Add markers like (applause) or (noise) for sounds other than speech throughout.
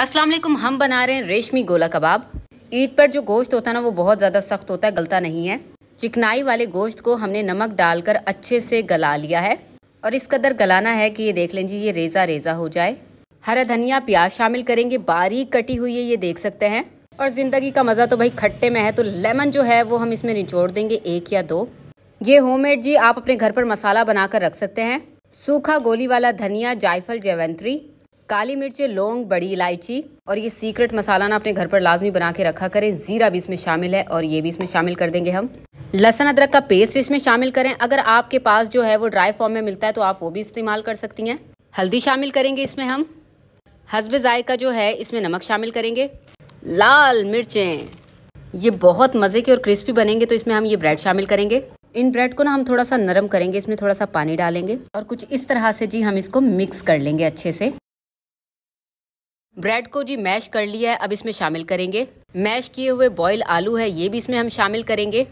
अस्सलाम वालेकुम हम बना रहे हैं रेशमी गोला कबाब ईद पर जो गोश्त होता है ना वो बहुत ज़्यादा सख्त होता है गलता नहीं है चिकनाई वाले गोश्त को हमने नमक डालकर अच्छे से गला लिया है और इस कदर गलाना है कि ये देख लें जी ये रेज़ा रेज़ा हो जाए हरा धनिया प्याज शामिल करेंगे बारीक कटी हुई है ये देख सकते हैं और ज़िंदगी का मज़ा तो भाई खट्टे में है तो लेमन जो है वो हम इसमें निचोड़ देंगे एक या दो ये होम जी आप अपने घर पर मसाला बनाकर रख सकते हैं सूखा गोली वाला धनिया जायफल जैवंतरी काली मिर्च लौंग बड़ी इलायची और ये सीक्रेट मसाला ना अपने घर पर लाजमी बना के रखा करें ज़ीरा भी इसमें शामिल है और ये भी इसमें शामिल कर देंगे हम लहसन अदरक का पेस्ट इसमें शामिल करें अगर आपके पास जो है वो ड्राई फॉर्म में मिलता है तो आप वो भी इस्तेमाल कर सकती हैं हल्दी शामिल करेंगे इसमें हम हसब जायका जो है इसमें नमक शामिल करेंगे लाल मिर्चें ये बहुत मज़े के और क्रिस्पी बनेंगे तो इसमें हम ये ब्रेड शामिल करेंगे इन ब्रेड को ना हम थोड़ा सा नरम करेंगे इसमें थोड़ा सा पानी डालेंगे और कुछ इस तरह से जी हम इसको मिक्स कर लेंगे अच्छे से ब्रेड को जी मैश कर लिया है अब इसमें शामिल करेंगे मैश किए हुए बॉयल आलू है ये भी इसमें हम शामिल करेंगे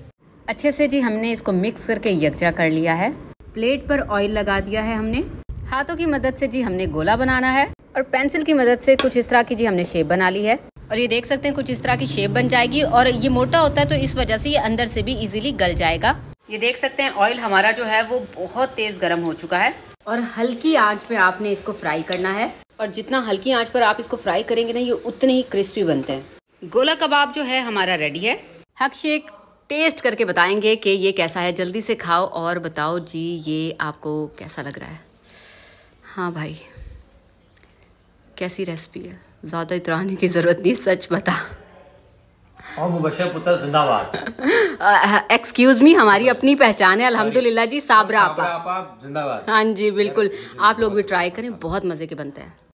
अच्छे से जी हमने इसको मिक्स करके यकजा कर लिया है प्लेट पर ऑयल लगा दिया है हमने हाथों की मदद से जी हमने गोला बनाना है और पेंसिल की मदद से कुछ इस तरह की जी हमने शेप बना ली है और ये देख सकते हैं कुछ इस तरह की शेप बन जाएगी और ये मोटा होता है तो इस वजह से ये अंदर से भी इजीली गल जाएगा ये देख सकते हैं ऑयल हमारा जो है वो बहुत तेज़ गर्म हो चुका है और हल्की आंच पे आपने इसको फ्राई करना है और जितना हल्की आंच पर आप इसको फ्राई करेंगे ना ये उतने ही क्रिस्पी बनते हैं गोला कबाब जो है हमारा रेडी है हक शेक टेस्ट करके बताएंगे कि ये कैसा है जल्दी से खाओ और बताओ जी ये आपको कैसा लग रहा है हाँ भाई कैसी रेसिपी है ज़्यादा इतराने की ज़रूरत नहीं सच बता और मुबशर पुत्र जिंदाबाद एक्सक्यूज (laughs) मी हमारी अपनी पहचान है अलहमदुल्ला जी साबरा आपा जिंदाबाद हाँ जी बिल्कुल आप लोग भी ट्राई करें बहुत मज़े के बनते हैं